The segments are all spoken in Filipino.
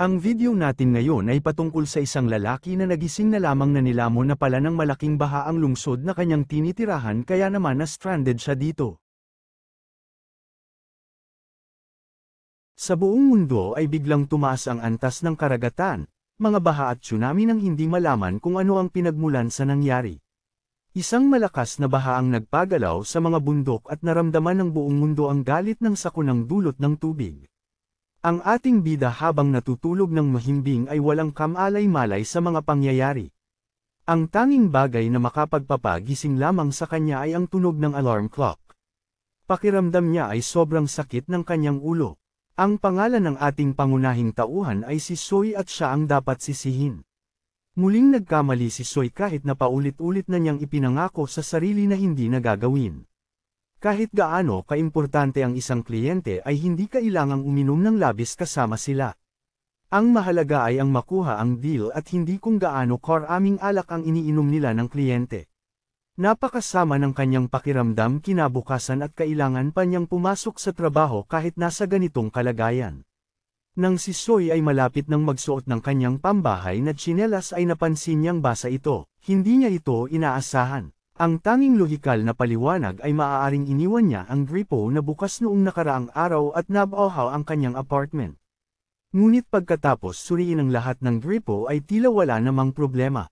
Ang video natin ngayon ay patungkol sa isang lalaki na nagising na lamang na nilamon na pala ng malaking baha ang lungsod na kanyang tinitirahan kaya naman na stranded siya dito. Sa buong mundo ay biglang tumaas ang antas ng karagatan, mga baha at tsunami nang hindi malaman kung ano ang pinagmulan sa nangyari. Isang malakas na baha ang nagpagalaw sa mga bundok at naramdaman ng buong mundo ang galit ng sakunang dulot ng tubig. Ang ating bida habang natutulog ng mahimbing ay walang kamalay-malay sa mga pangyayari. Ang tanging bagay na makapagpapagising lamang sa kanya ay ang tunog ng alarm clock. Pakiramdam niya ay sobrang sakit ng kanyang ulo. Ang pangalan ng ating pangunahing tauhan ay si Soy at siya ang dapat sisihin. Muling nagkamali si Soy kahit na paulit-ulit na niyang ipinangako sa sarili na hindi nagagawin. Kahit gaano kaimportante ang isang kliyente ay hindi kailangang uminom ng labis kasama sila. Ang mahalaga ay ang makuha ang deal at hindi kung gaano karaming alak ang iniinom nila ng kliyente. Napakasama ng kanyang pakiramdam kinabukasan at kailangan pa niyang pumasok sa trabaho kahit nasa ganitong kalagayan. Nang si Soy ay malapit ng magsuot ng kanyang pambahay na tsinelas ay napansin niyang basa ito, hindi niya ito inaasahan. Ang tanging lohikal na paliwanag ay maaaring iniwan niya ang gripo na bukas noong nakaraang araw at nabaohaw ang kanyang apartment. Ngunit pagkatapos suriin ang lahat ng gripo ay tila wala namang problema.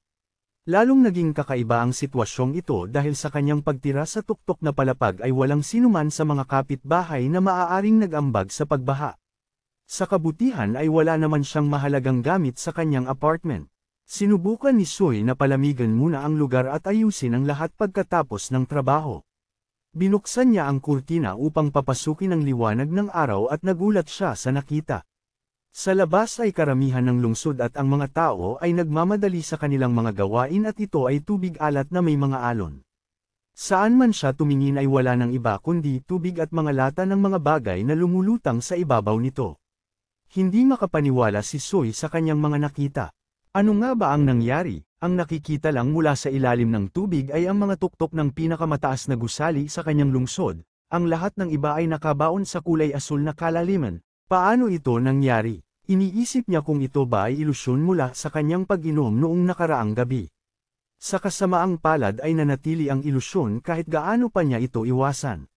Lalong naging kakaiba ang sitwasyong ito dahil sa kanyang pagtira sa tuktok na palapag ay walang sinuman sa mga kapitbahay na maaaring nagambag sa pagbaha. Sa kabutihan ay wala naman siyang mahalagang gamit sa kanyang apartment. Sinubukan ni Soy na palamigan muna ang lugar at ayusin ang lahat pagkatapos ng trabaho. Binuksan niya ang kurtina upang papasukin ang liwanag ng araw at nagulat siya sa nakita. Sa labas ay karamihan ng lungsod at ang mga tao ay nagmamadali sa kanilang mga gawain at ito ay tubig alat na may mga alon. Saan man siya tumingin ay wala ng iba kundi tubig at mga lata ng mga bagay na lumulutang sa ibabaw nito. Hindi makapaniwala si Soy sa kanyang mga nakita. Ano nga ba ang nangyari? Ang nakikita lang mula sa ilalim ng tubig ay ang mga tuktok ng pinakamataas na gusali sa kanyang lungsod. Ang lahat ng iba ay nakabaon sa kulay asul na kalaliman. Paano ito nangyari? Iniisip niya kung ito ba ay ilusyon mula sa kanyang pag-inom noong nakaraang gabi. Sa kasamaang palad ay nanatili ang ilusyon kahit gaano pa niya ito iwasan.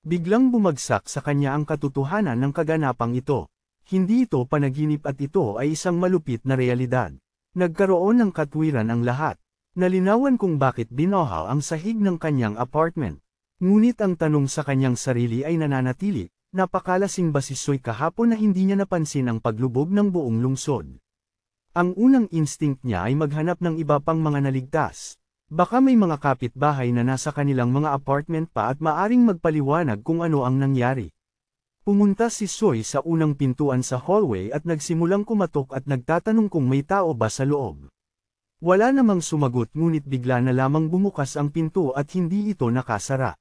Biglang bumagsak sa kanya ang katotohanan ng kaganapang ito. Hindi ito panaginip at ito ay isang malupit na realidad. Nagkaroon ng katwiran ang lahat. Nalinawan kung bakit binohaw ang sahig ng kanyang apartment. Ngunit ang tanong sa kanyang sarili ay nananatili, napakalasing basisoy kahapon na hindi niya napansin ang paglubog ng buong lungsod. Ang unang instinct niya ay maghanap ng iba pang mga naligtas. Baka may mga kapitbahay na nasa kanilang mga apartment pa at maaring magpaliwanag kung ano ang nangyari. Pumunta si Soy sa unang pintuan sa hallway at nagsimulang kumatok at nagtatanong kung may tao ba sa loob. Wala namang sumagot ngunit bigla na lamang bumukas ang pinto at hindi ito nakasara.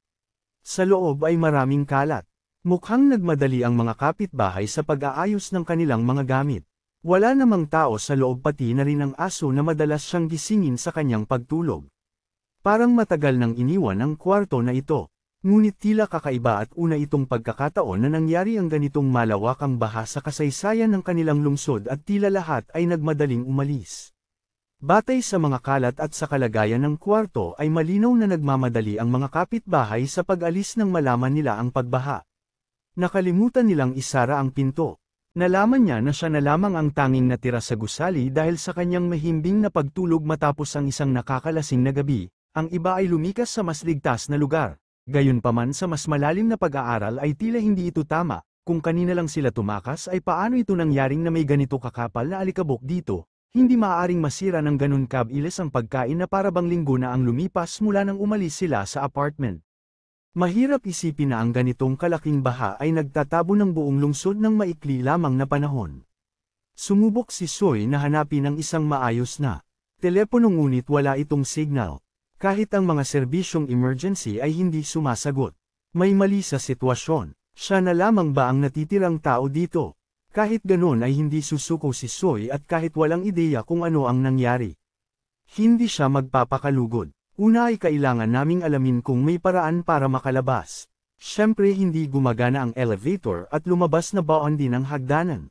Sa loob ay maraming kalat. Mukhang nagmadali ang mga kapitbahay sa pag-aayos ng kanilang mga gamit. Wala namang tao sa loob pati na rin ang aso na madalas siyang gisingin sa kanyang pagtulog. Parang matagal nang iniwan ang kwarto na ito. Ngunit tila kakaiba at una itong pagkakataon na nangyari ang ganitong malawakang baha sa kasaysayan ng kanilang lungsod at tila lahat ay nagmadaling umalis. Batay sa mga kalat at sa kalagayan ng kwarto ay malinaw na nagmamadali ang mga kapitbahay sa pag-alis nang malaman nila ang pagbaha. Nakalimutan nilang isara ang pinto. Nalaman niya na siya na lamang ang tanging natira sa gusali dahil sa kanyang mahimbing na pagtulog matapos ang isang nakakalasing na gabi, ang iba ay lumikas sa mas ligtas na lugar. Gayunpaman sa mas malalim na pag-aaral ay tila hindi ito tama, kung kanina lang sila tumakas ay paano ito nangyaring na may ganito kakapal na alikabok dito, hindi maaaring masira ng ganun kabilis ang pagkain na parabang linggo na ang lumipas mula nang umalis sila sa apartment. Mahirap isipin na ang ganitong kalaking baha ay nagtatabo ng buong lungsod ng maikli lamang na panahon. Sumubok si Soy na hanapin ang isang maayos na telepono ngunit wala itong signal. Kahit ang mga serbisyong emergency ay hindi sumasagot. May mali sa sitwasyon. Siya na lamang ba ang natitirang tao dito? Kahit ganoon ay hindi susuko si Soy at kahit walang ideya kung ano ang nangyari. Hindi siya magpapakalugod. Una ay kailangan naming alamin kung may paraan para makalabas. Siyempre hindi gumagana ang elevator at lumabas na baon din ang hagdanan.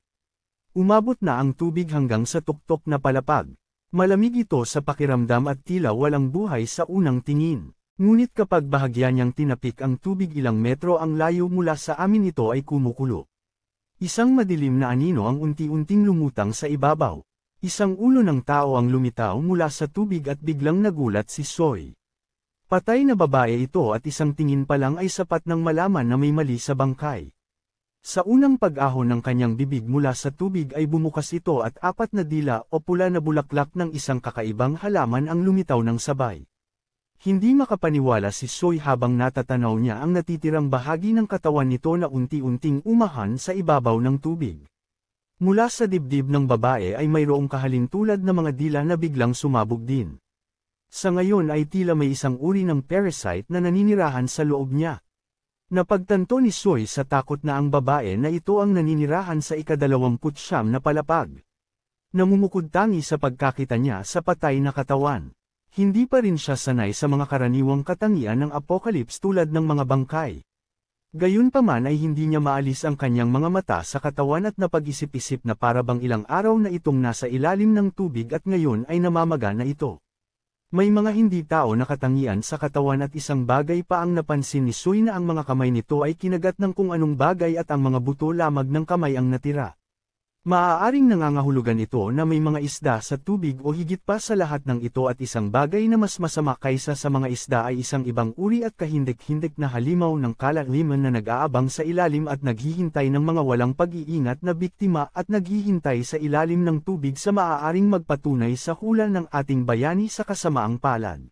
Umabot na ang tubig hanggang sa tuktok na palapag. Malamig ito sa pakiramdam at tila walang buhay sa unang tingin. Ngunit kapag bahagya niyang tinapik ang tubig ilang metro ang layo mula sa amin ito ay kumukulo. Isang madilim na anino ang unti-unting lumutang sa ibabaw. Isang ulo ng tao ang lumitaw mula sa tubig at biglang nagulat si Soy. Patay na babae ito at isang tingin pa lang ay sapat ng malaman na may mali sa bangkay. Sa unang pag-ahon ng kanyang bibig mula sa tubig ay bumukas ito at apat na dila o pula na bulaklak ng isang kakaibang halaman ang lumitaw ng sabay. Hindi makapaniwala si Soy habang natatanaw niya ang natitirang bahagi ng katawan nito na unti-unting umahan sa ibabaw ng tubig. Mula sa dibdib ng babae ay mayroong kahalintulad na mga dila na biglang sumabog din. Sa ngayon ay tila may isang uri ng parasite na naninirahan sa loob niya. Napagtanto ni Soy sa takot na ang babae na ito ang naninirahan sa ikadalawamputsyam na palapag. Namumukod sa pagkakita niya sa patay na katawan. Hindi pa rin siya sanay sa mga karaniwang katangian ng apokalips tulad ng mga bangkay. Gayunpaman ay hindi niya maalis ang kanyang mga mata sa katawan at napag-isip-isip na parabang ilang araw na itong nasa ilalim ng tubig at ngayon ay namamaga na ito. May mga hindi tao na katangian sa katawan at isang bagay pa ang napansin ni Sui na ang mga kamay nito ay kinagat ng kung anong bagay at ang mga buto lamag ng kamay ang natira. Maaaring nangangahulugan ito na may mga isda sa tubig o higit pa sa lahat ng ito at isang bagay na mas masama kaysa sa mga isda ay isang ibang uri at kahindik-hindik na halimaw ng kalaliman na nag-aabang sa ilalim at naghihintay ng mga walang pag-iingat na biktima at naghihintay sa ilalim ng tubig sa maaaring magpatunay sa hula ng ating bayani sa kasamaang palad.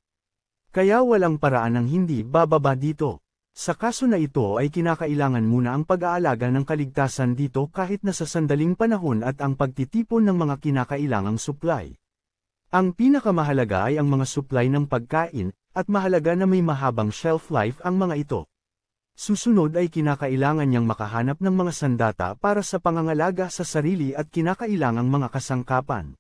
Kaya walang paraan ng hindi bababa dito. Sa kaso na ito ay kinakailangan muna ang pag-aalaga ng kaligtasan dito kahit na sa sandaling panahon at ang pagtitipon ng mga kinakailangang supply. Ang pinakamahalaga ay ang mga supply ng pagkain, at mahalaga na may mahabang shelf life ang mga ito. Susunod ay kinakailangan niyang makahanap ng mga sandata para sa pangangalaga sa sarili at kinakailangang mga kasangkapan.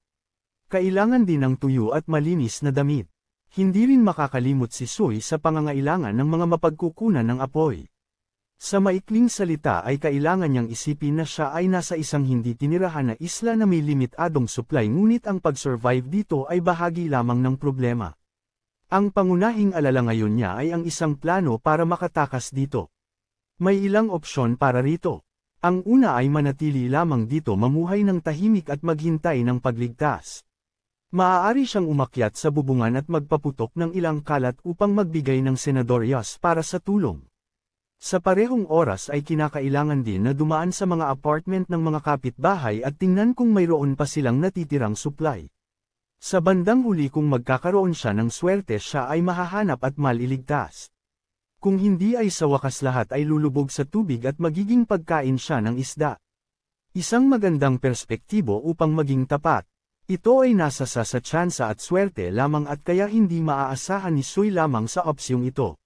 Kailangan din ng tuyo at malinis na damit. Hindi rin makakalimot si Sui sa pangangailangan ng mga mapagkukunan ng apoy. Sa maikling salita ay kailangan niyang isipin na siya ay nasa isang hindi tinirahan na isla na may limitadong supply ngunit ang pag-survive dito ay bahagi lamang ng problema. Ang pangunahing alala ngayon niya ay ang isang plano para makatakas dito. May ilang opsyon para rito. Ang una ay manatili lamang dito mamuhay ng tahimik at maghintay ng pagligtas. Maaari siyang umakyat sa bubungan at magpaputok ng ilang kalat upang magbigay ng Senador Yas para sa tulong. Sa parehong oras ay kinakailangan din na dumaan sa mga apartment ng mga kapitbahay at tingnan kung mayroon pa silang natitirang supply. Sa bandang huli kung magkakaroon siya ng swerte siya ay mahahanap at maliligtas. Kung hindi ay sa wakas lahat ay lulubog sa tubig at magiging pagkain siya ng isda. Isang magandang perspektibo upang maging tapat. Ito ay nasa sa sa tsansa at swerte lamang at kaya hindi maaasahan ni Sui lamang sa opsyong ito.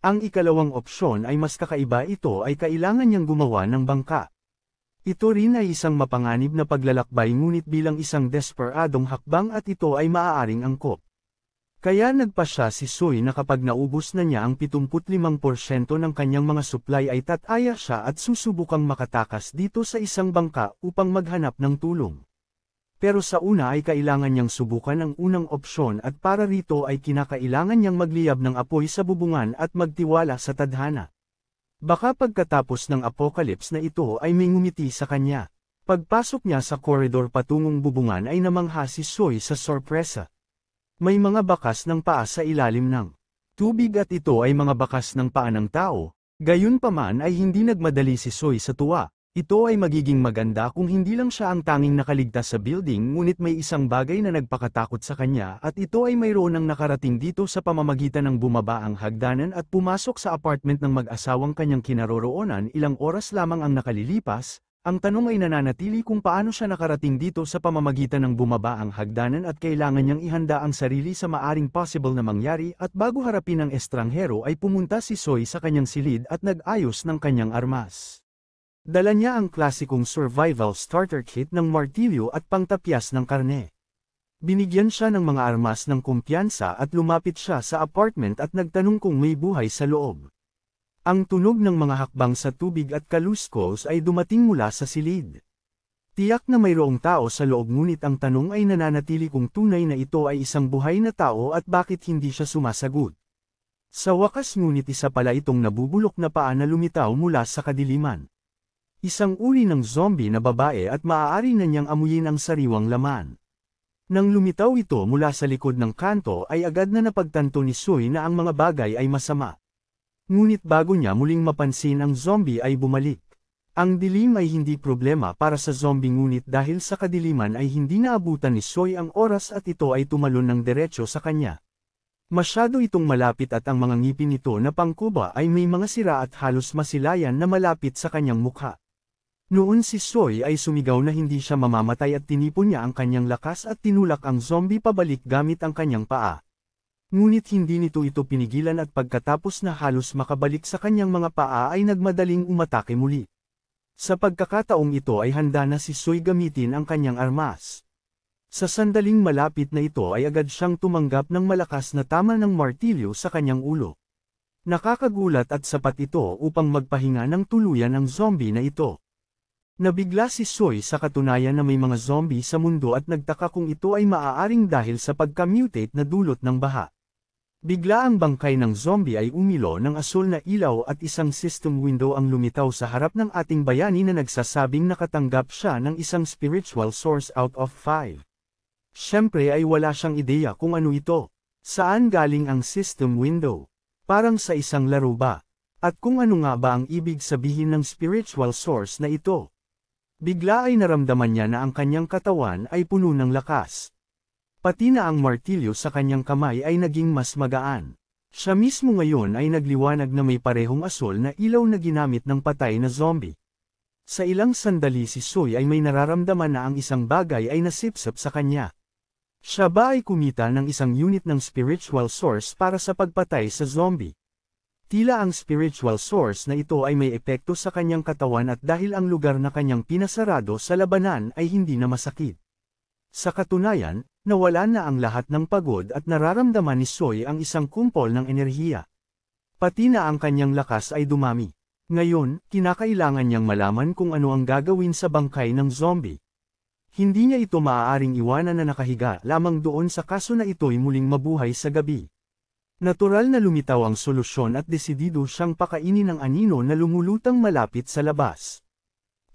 Ang ikalawang opsyon ay mas kakaiba ito ay kailangan niyang gumawa ng bangka. Ito rin ay isang mapanganib na paglalakbay ngunit bilang isang desperadong hakbang at ito ay maaaring angkop. Kaya nagpa siya si Sui na kapag naubos na niya ang 75% ng kanyang mga supply ay tataya siya at susubukang makatakas dito sa isang bangka upang maghanap ng tulong. Pero sa una ay kailangan niyang subukan ang unang opsyon at para rito ay kinakailangan niyang magliyab ng apoy sa bubungan at magtiwala sa tadhana. Baka pagkatapos ng apocalypse na ito ay may ngumiti sa kanya. Pagpasok niya sa koridor patungong bubungan ay namangha si Soy sa sorpresa. May mga bakas ng paa sa ilalim ng tubig at ito ay mga bakas ng paa ng tao, gayunpaman ay hindi nagmadali si Soy sa tuwa, ito ay magiging maganda kung hindi lang siya ang tanging nakaligtas sa building ngunit may isang bagay na nagpakatakot sa kanya at ito ay mayroon ang nakarating dito sa pamamagitan ng bumaba ang hagdanan at pumasok sa apartment ng mag-asawang kanyang kinaroroonan ilang oras lamang ang nakalilipas, ang tanong ay nananatili kung paano siya nakarating dito sa pamamagitan ng bumaba ang hagdanan at kailangan niyang ihanda ang sarili sa maaring possible na mangyari at bago harapin ang estranghero ay pumunta si Soy sa kanyang silid at nag-ayos ng kanyang armas. Dala niya ang klasikong survival starter kit ng martilyo at pangtapyas ng karne. Binigyan siya ng mga armas ng kumpiyansa at lumapit siya sa apartment at nagtanong kung may buhay sa loob. Ang tunog ng mga hakbang sa tubig at kaluskos ay dumating mula sa silid. Tiyak na mayroong tao sa loob ngunit ang tanong ay nananatili kung tunay na ito ay isang buhay na tao at bakit hindi siya sumasagot. Sa wakas ngunit isa pala itong nabubulok na paa na lumitaw mula sa kadiliman. Isang uri ng zombie na babae at maaari na niyang amuyin ang sariwang laman. Nang lumitaw ito mula sa likod ng kanto ay agad na napagtanto ni Sui na ang mga bagay ay masama. Ngunit bago niya muling mapansin ang zombie ay bumalik. Ang dilim ay hindi problema para sa zombie ngunit dahil sa kadiliman ay hindi naabutan ni Soy ang oras at ito ay tumalon ng diretsyo sa kanya. Masyado itong malapit at ang mga ngipin nito na pangkuba ay may mga sira at halos masilayan na malapit sa kanyang mukha. Noon si Soy ay sumigaw na hindi siya mamamatay at tinipon niya ang kanyang lakas at tinulak ang zombie pabalik gamit ang kanyang paa. Ngunit hindi nito ito pinigilan at pagkatapos na halos makabalik sa kanyang mga paa ay nagmadaling umatake muli. Sa pagkakataong ito ay handa na si Soy gamitin ang kanyang armas. Sa sandaling malapit na ito ay agad siyang tumanggap ng malakas na tama ng martilyo sa kanyang ulo. Nakakagulat at sapat ito upang magpahinga ng tuluyan ang zombie na ito. Nabigla si Soy sa katunayan na may mga zombie sa mundo at nagtaka kung ito ay maaaring dahil sa pagka-mutate na dulot ng baha. Bigla ang bangkay ng zombie ay umilo ng asul na ilaw at isang system window ang lumitaw sa harap ng ating bayani na nagsasabing nakatanggap siya ng isang spiritual source out of five. Siyempre ay wala siyang ideya kung ano ito. Saan galing ang system window? Parang sa isang laro ba? At kung ano nga ba ang ibig sabihin ng spiritual source na ito? Bigla ay naramdaman niya na ang kanyang katawan ay puno ng lakas. Pati na ang martilyo sa kanyang kamay ay naging mas magaan. Siya mismo ngayon ay nagliwanag na may parehong asol na ilaw na ginamit ng patay na zombie. Sa ilang sandali si Soy ay may nararamdaman na ang isang bagay ay nasipsap sa kanya. Siya ba ay kumita ng isang unit ng spiritual source para sa pagpatay sa zombie? Tila ang spiritual source na ito ay may epekto sa kanyang katawan at dahil ang lugar na kanyang pinasarado sa labanan ay hindi na masakit. Sa katunayan, nawala na ang lahat ng pagod at nararamdaman ni Soy ang isang kumpol ng enerhiya. Pati na ang kanyang lakas ay dumami. Ngayon, kinakailangan niyang malaman kung ano ang gagawin sa bangkay ng zombie. Hindi niya ito maaaring iwanan na nakahiga lamang doon sa kaso na ito'y muling mabuhay sa gabi. Natural na lumitaw ang solusyon at desidido siyang pakainin ang anino na lumulutang malapit sa labas.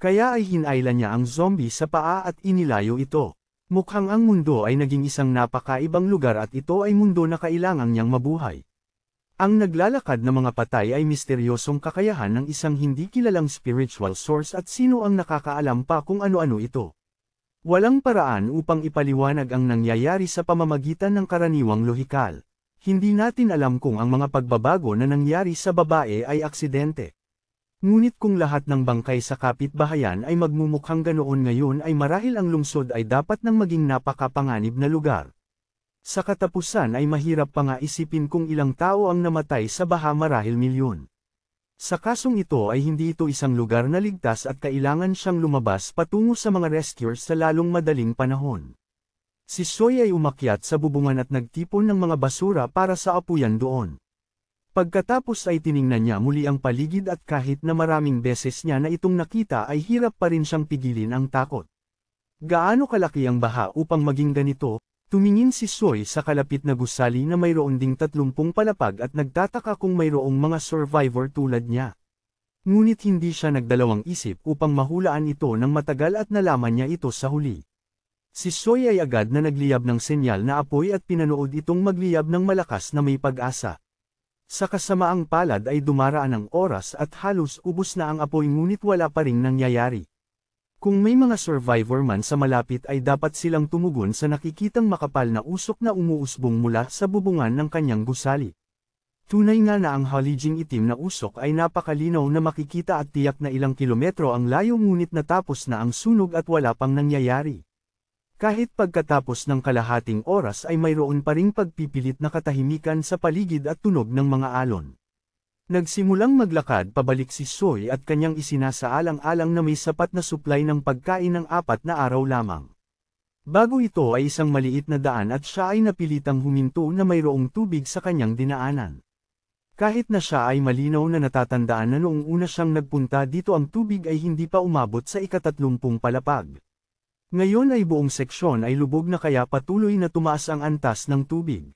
Kaya ay hinailan niya ang zombie sa paa at inilayo ito. Mukhang ang mundo ay naging isang napakaibang lugar at ito ay mundo na kailangan niyang mabuhay. Ang naglalakad na mga patay ay misteryosong kakayahan ng isang hindi kilalang spiritual source at sino ang nakakaalam pa kung ano-ano ito. Walang paraan upang ipaliwanag ang nangyayari sa pamamagitan ng karaniwang lohikal. Hindi natin alam kung ang mga pagbabago na nangyari sa babae ay aksidente. Ngunit kung lahat ng bangkay sa kapitbahayan ay magmumukhang ganoon ngayon ay marahil ang lungsod ay dapat nang maging napakapanganib na lugar. Sa katapusan ay mahirap pa nga isipin kung ilang tao ang namatay sa baha marahil milyon. Sa kasong ito ay hindi ito isang lugar na ligtas at kailangan siyang lumabas patungo sa mga rescuers sa lalong madaling panahon. Si Soy ay umakyat sa bubungan at nagtipon ng mga basura para sa apuyan doon. Pagkatapos ay tiningnan niya muli ang paligid at kahit na maraming beses niya na itong nakita ay hirap pa rin siyang pigilin ang takot. Gaano kalaki ang baha upang maging ganito, tumingin si Soy sa kalapit na gusali na mayroon ding tatlumpung palapag at nagtataka kung mayroong mga survivor tulad niya. Ngunit hindi siya nagdalawang isip upang mahulaan ito ng matagal at nalaman niya ito sa huli. Si Soy ay agad na nagliyab ng senyal na apoy at pinanood itong magliyab ng malakas na may pag-asa. Sa kasamaang palad ay dumaraan ang oras at halos ubos na ang apoy ngunit wala pa ring nangyayari. Kung may mga survivor man sa malapit ay dapat silang tumugon sa nakikitang makapal na usok na umuusbong mula sa bubungan ng kanyang gusali. Tunay nga na ang haliging itim na usok ay napakalinaw na makikita at tiyak na ilang kilometro ang layo ngunit natapos na ang sunog at wala pang nangyayari. Kahit pagkatapos ng kalahating oras ay mayroon pa ring pagpipilit na katahimikan sa paligid at tunog ng mga alon. Nagsimulang maglakad pabalik si Soy at kanyang isinasaalang-alang na may sapat na supply ng pagkain ng apat na araw lamang. Bago ito ay isang maliit na daan at siya ay napilitang huminto na mayroong tubig sa kanyang dinaanan. Kahit na siya ay malinaw na natatandaan na noong una siyang nagpunta dito ang tubig ay hindi pa umabot sa ikatatlumpung palapag. Ngayon ay buong seksyon ay lubog na kaya patuloy na tumaas ang antas ng tubig.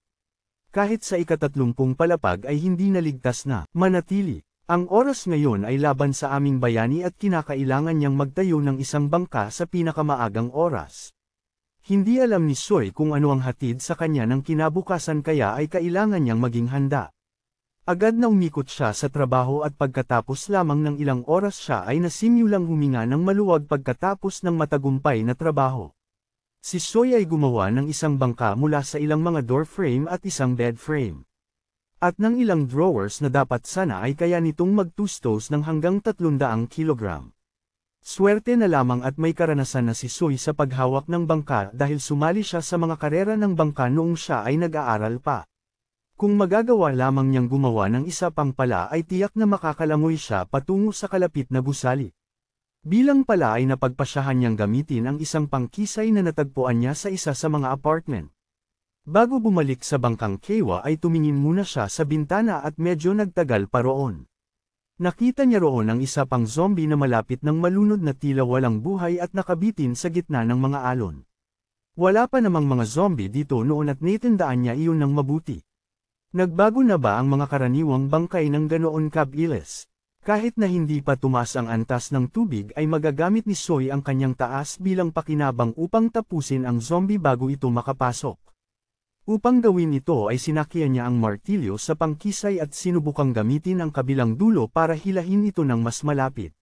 Kahit sa ikatatlumpung palapag ay hindi naligtas na manatili. Ang oras ngayon ay laban sa aming bayani at kinakailangan niyang magtayo ng isang bangka sa pinakamaagang oras. Hindi alam ni Soy kung ano ang hatid sa kanya ng kinabukasan kaya ay kailangan niyang maging handa. Agad na umikot siya sa trabaho at pagkatapos lamang ng ilang oras siya ay nasimyulang huminga ng maluwag pagkatapos ng matagumpay na trabaho. Si Soy ay gumawa ng isang bangka mula sa ilang mga door frame at isang bed frame. At ng ilang drawers na dapat sana ay kaya nitong magtustos ng hanggang 300 kilogram. Swerte na lamang at may karanasan na si Soy sa paghawak ng bangka dahil sumali siya sa mga karera ng bangka noong siya ay nag-aaral pa. Kung magagawa lamang niyang gumawa ng isa pang pala ay tiyak na makakalangoy siya patungo sa kalapit na gusali. Bilang pala ay napagpasyahan niyang gamitin ang isang pangkisay na natagpuan niya sa isa sa mga apartment. Bago bumalik sa bangkang Kewa ay tumingin muna siya sa bintana at medyo nagtagal pa roon. Nakita niya roon ang isa pang zombie na malapit ng malunod na tila walang buhay at nakabitin sa gitna ng mga alon. Wala pa namang mga zombie dito noon at nitindaan niya iyon ng mabuti. Nagbago na ba ang mga karaniwang bangkay ng ganoon kabilis? Kahit na hindi pa tumas ang antas ng tubig ay magagamit ni Soy ang kanyang taas bilang pakinabang upang tapusin ang zombie bago ito makapasok. Upang gawin ito ay sinakyan niya ang martilyo sa pangkisay at sinubukang gamitin ang kabilang dulo para hilahin ito ng mas malapit.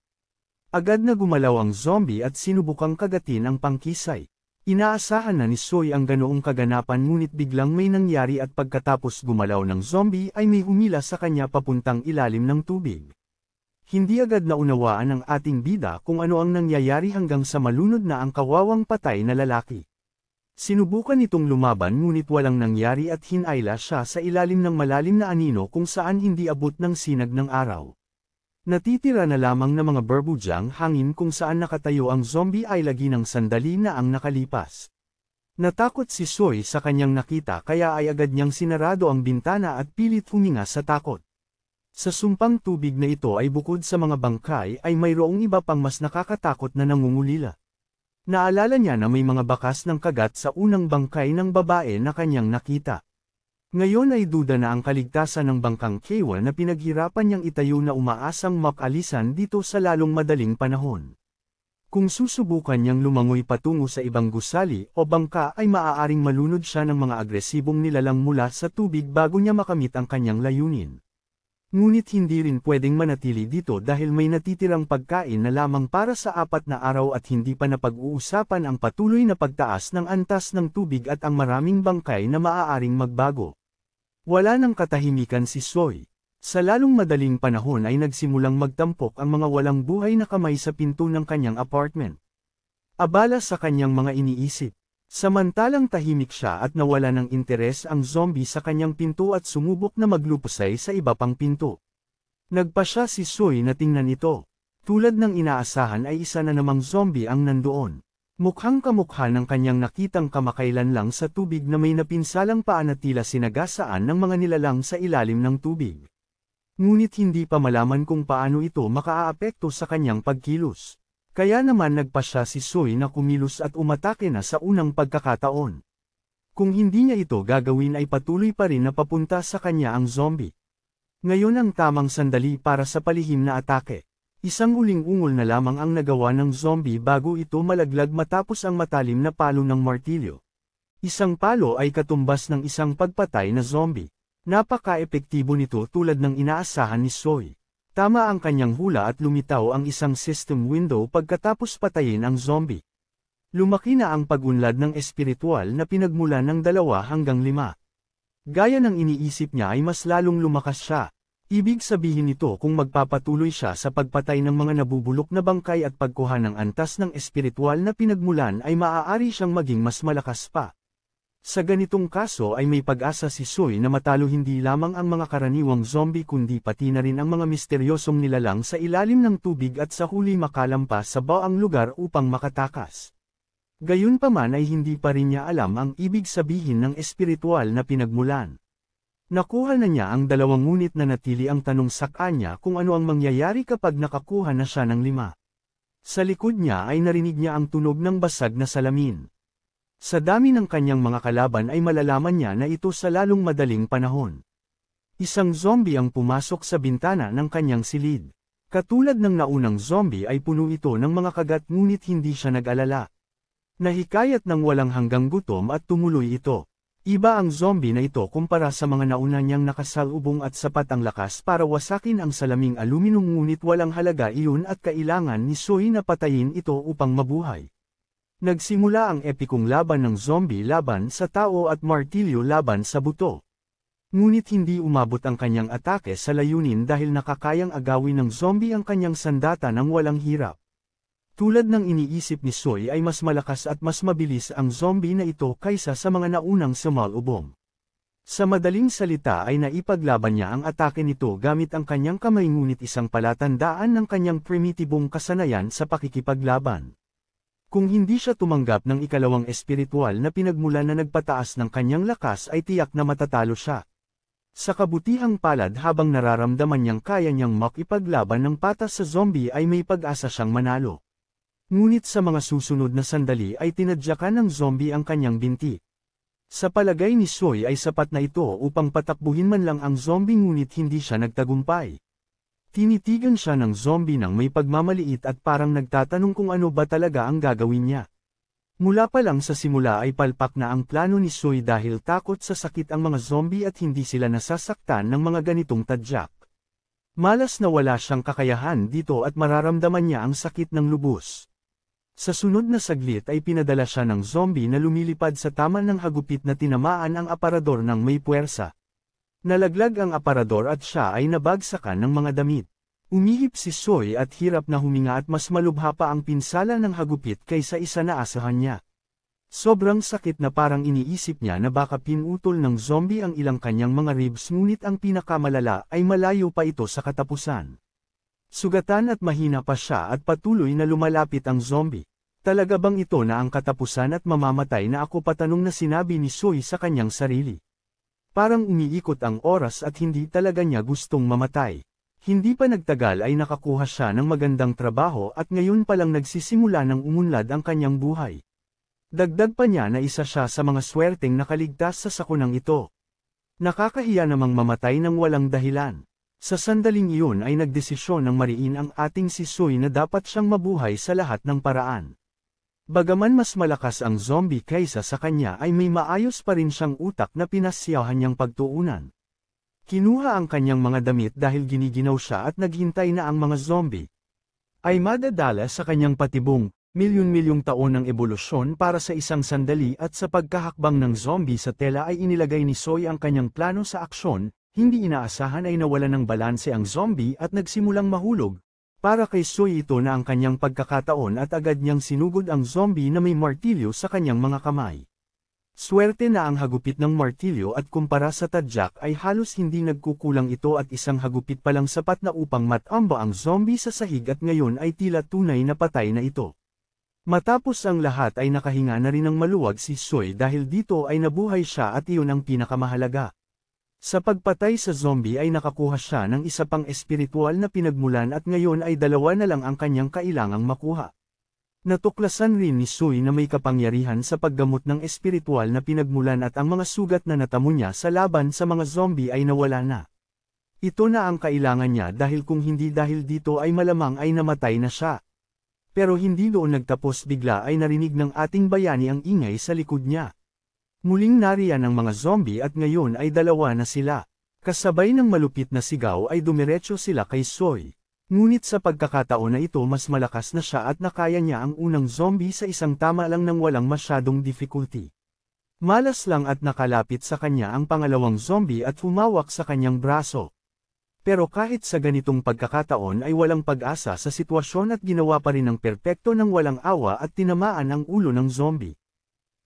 Agad na gumalaw ang zombie at sinubukang kagatin ang pangkisay. Inaasahan na ni Soy ang ganoong kaganapan ngunit biglang may nangyari at pagkatapos gumalaw ng zombie ay may humila sa kanya papuntang ilalim ng tubig. Hindi agad naunawaan ng ating bida kung ano ang nangyayari hanggang sa malunod na ang kawawang patay na lalaki. Sinubukan itong lumaban ngunit walang nangyari at hinayla siya sa ilalim ng malalim na anino kung saan hindi abot ng sinag ng araw. Natitira na lamang na mga berbudyang hangin kung saan nakatayo ang zombie ay lagi ng sandali na ang nakalipas. Natakot si Soy sa kanyang nakita kaya ay agad niyang sinarado ang bintana at pilit huminga sa takot. Sa sumpang tubig na ito ay bukod sa mga bangkay ay mayroong iba pang mas nakakatakot na nangungulila. Naalala niya na may mga bakas ng kagat sa unang bangkay ng babae na kanyang nakita. Ngayon ay duda na ang kaligtasan ng bangkang Kewa na pinaghirapan niyang itayo na umaasang makalisan dito sa lalong madaling panahon. Kung susubukan niyang lumangoy patungo sa ibang gusali o bangka ay maaaring malunod siya ng mga agresibong nilalang mula sa tubig bago niya makamit ang kanyang layunin. Ngunit hindi rin pwedeng manatili dito dahil may natitirang pagkain na lamang para sa apat na araw at hindi pa napag-uusapan ang patuloy na pagtaas ng antas ng tubig at ang maraming bangkay na maaaring magbago. Wala ng katahimikan si Soy. Sa lalong madaling panahon ay nagsimulang magtampok ang mga walang buhay na kamay sa pinto ng kanyang apartment. Abala sa kanyang mga iniisip. Samantalang tahimik siya at nawala ng interes ang zombie sa kanyang pinto at sumubok na maglupusay sa iba pang pinto. Nagpa siya si Soy na tingnan ito. Tulad ng inaasahan ay isa na namang zombie ang nandoon. Mukhang kamukha ng kanyang nakitang kamakailan lang sa tubig na may napinsalang paa na tila sinagasaan ng mga nilalang sa ilalim ng tubig. Ngunit hindi pa malaman kung paano ito makaaapekto sa kanyang pagkilos. Kaya naman nagpa siya si Soy na kumilos at umatake na sa unang pagkakataon. Kung hindi niya ito gagawin ay patuloy pa rin na papunta sa kanya ang zombie. Ngayon ang tamang sandali para sa palihim na atake. Isang uling ungol na lamang ang nagawa ng zombie bago ito malaglag matapos ang matalim na palo ng martilyo. Isang palo ay katumbas ng isang pagpatay na zombie. Napaka-epektibo nito tulad ng inaasahan ni Soy. Tama ang kanyang hula at lumitaw ang isang system window pagkatapos patayin ang zombie. Lumaki na ang pagunlad ng espiritual na pinagmula ng dalawa hanggang lima. Gaya ng iniisip niya ay mas lalong lumakas siya, Ibig sabihin nito kung magpapatuloy siya sa pagpatay ng mga nabubulok na bangkay at pagkuha ng antas ng espiritual na pinagmulan ay maaari siyang maging mas malakas pa. Sa ganitong kaso ay may pag-asa si Soy na matalo hindi lamang ang mga karaniwang zombie kundi pati na rin ang mga misteryosong nilalang sa ilalim ng tubig at sa huli makalampas sa baang lugar upang makatakas. Gayunpaman ay hindi pa rin niya alam ang ibig sabihin ng espiritual na pinagmulan. Nakuha na niya ang dalawang ngunit na natili ang tanong sa kanya kung ano ang mangyayari kapag nakakuha na siya ng lima. Sa likod niya ay narinig niya ang tunog ng basag na salamin. Sa dami ng kanyang mga kalaban ay malalaman niya na ito sa lalong madaling panahon. Isang zombie ang pumasok sa bintana ng kanyang silid. Katulad ng naunang zombie ay puno ito ng mga kagat ngunit hindi siya nag-alala. Nahikayat ng walang hanggang gutom at tumuloy ito. Iba ang zombie na ito kumpara sa mga nauna niyang nakasalubong at sapat ang lakas para wasakin ang salaming aluminum ngunit walang halaga iyon at kailangan ni Soy na patayin ito upang mabuhay. Nagsimula ang epikong laban ng zombie laban sa tao at martilyo laban sa buto. Ngunit hindi umabot ang kanyang atake sa layunin dahil nakakayang agawin ng zombie ang kanyang sandata ng walang hirap. Tulad ng iniisip ni Soy ay mas malakas at mas mabilis ang zombie na ito kaysa sa mga naunang sumalubong. Sa madaling salita ay naipaglaban niya ang atake nito gamit ang kanyang kamay ngunit isang palatandaan ng kanyang primitibong kasanayan sa pakikipaglaban. Kung hindi siya tumanggap ng ikalawang espiritual na pinagmula na nagpataas ng kanyang lakas ay tiyak na matatalo siya. Sa kabutihang palad habang nararamdaman niyang kaya niyang makipaglaban ng patas sa zombie ay may pag-asa siyang manalo. Ngunit sa mga susunod na sandali ay tinadyakan ng zombie ang kanyang binti. Sa palagay ni Soy ay sapat na ito upang patakbuhin man lang ang zombie ngunit hindi siya nagtagumpay. Tinitigan siya ng zombie nang may pagmamaliit at parang nagtatanong kung ano ba talaga ang gagawin niya. Mula pa lang sa simula ay palpak na ang plano ni Soy dahil takot sa sakit ang mga zombie at hindi sila nasasaktan ng mga ganitong tadyak. Malas na wala siyang kakayahan dito at mararamdaman niya ang sakit ng lubos. Sa sunod na saglit ay pinadala siya ng zombie na lumilipad sa tama ng hagupit na tinamaan ang aparador ng may puwersa. Nalaglag ang aparador at siya ay nabagsakan ng mga damit. Umihip si Soy at hirap na huminga at mas malubha pa ang pinsala ng hagupit kaysa isa na asahan niya. Sobrang sakit na parang iniisip niya na baka pinutol ng zombie ang ilang kanyang mga ribs ngunit ang pinakamalala ay malayo pa ito sa katapusan. Sugatan at mahina pa siya at patuloy na lumalapit ang zombie. Talaga bang ito na ang katapusan at mamamatay na ako patanong na sinabi ni Soy sa kanyang sarili? Parang umiikot ang oras at hindi talaga niya gustong mamatay. Hindi pa nagtagal ay nakakuha siya ng magandang trabaho at ngayon palang nagsisimula ng umunlad ang kanyang buhay. Dagdag pa niya na isa siya sa mga swerteng nakaligtas sa sakunang ito. Nakakahiya namang mamatay ng walang dahilan. Sa sandaling iyon ay nagdesisyon ng mariin ang ating si Soy na dapat siyang mabuhay sa lahat ng paraan. Bagaman mas malakas ang zombie kaysa sa kanya ay may maayos pa rin siyang utak na pinasyahan niyang pagtuunan. Kinuha ang kanyang mga damit dahil giniginaw siya at naghintay na ang mga zombie. Ay madadala sa kanyang patibong, milyon-milyong taon ng ebolusyon para sa isang sandali at sa pagkahakbang ng zombie sa tela ay inilagay ni Soy ang kanyang plano sa aksyon, hindi inaasahan ay nawala ng balanse ang zombie at nagsimulang mahulog, para kay Sui ito na ang kanyang pagkakataon at agad niyang sinugod ang zombie na may martilyo sa kanyang mga kamay. Swerte na ang hagupit ng martilyo at kumpara sa tadyak ay halos hindi nagkukulang ito at isang hagupit palang sapat na upang matamba ang zombie sa sahig at ngayon ay tila tunay na patay na ito. Matapos ang lahat ay nakahinga na rin ng maluwag si Sui dahil dito ay nabuhay siya at iyon ang pinakamahalaga. Sa pagpatay sa zombie ay nakakuha siya ng isa pang espiritual na pinagmulan at ngayon ay dalawa na lang ang kanyang kailangang makuha. Natuklasan rin ni Sui na may kapangyarihan sa paggamot ng espiritual na pinagmulan at ang mga sugat na natamo niya sa laban sa mga zombie ay nawala na. Ito na ang kailangan niya dahil kung hindi dahil dito ay malamang ay namatay na siya. Pero hindi doon nagtapos bigla ay narinig ng ating bayani ang ingay sa likod niya. Muling nariyan ang mga zombie at ngayon ay dalawa na sila. Kasabay ng malupit na sigaw ay dumiretso sila kay Soy. Ngunit sa pagkakataon na ito mas malakas na siya at nakaya niya ang unang zombie sa isang tama lang nang walang masyadong difficulty. Malas lang at nakalapit sa kanya ang pangalawang zombie at humawak sa kanyang braso. Pero kahit sa ganitong pagkakataon ay walang pag-asa sa sitwasyon at ginawa pa rin ng perpekto ng walang awa at tinamaan ang ulo ng zombie.